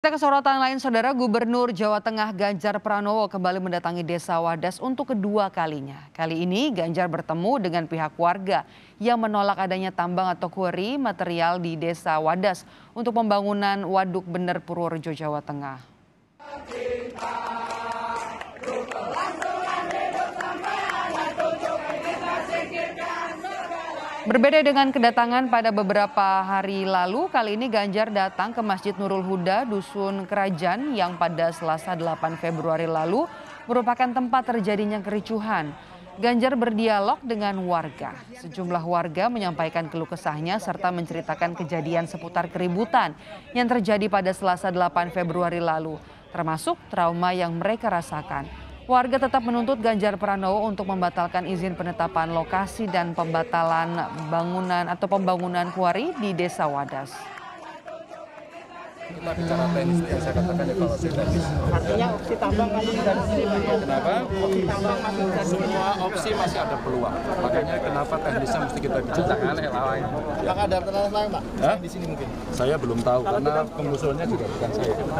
Kita ke sorotan lain, Saudara Gubernur Jawa Tengah Ganjar Pranowo kembali mendatangi Desa Wadas untuk kedua kalinya. Kali ini Ganjar bertemu dengan pihak warga yang menolak adanya tambang atau kuri material di Desa Wadas untuk pembangunan Waduk Bener Purworejo Jawa Tengah. Berbeda dengan kedatangan pada beberapa hari lalu, kali ini Ganjar datang ke Masjid Nurul Huda, Dusun Kerajaan yang pada Selasa 8 Februari lalu merupakan tempat terjadinya kericuhan. Ganjar berdialog dengan warga. Sejumlah warga menyampaikan keluh kesahnya serta menceritakan kejadian seputar keributan yang terjadi pada Selasa 8 Februari lalu, termasuk trauma yang mereka rasakan. Warga tetap menuntut Ganjar Pranowo untuk membatalkan izin penetapan lokasi dan pembatalan bangunan atau pembangunan kuari di Desa Wadas. bicara teknis yang saya katakan evaluasi teknis. Artinya opsi tambang masih ada ya? Kenapa? Opsi tambang masih ada Semua opsi masih ada peluang. Makanya kenapa teknisnya mesti kita bicarakan ya, lain. Apakah ada alternatif lain, Pak? Di sini mungkin. Saya belum tahu karena pengusulnya juga bukan saya.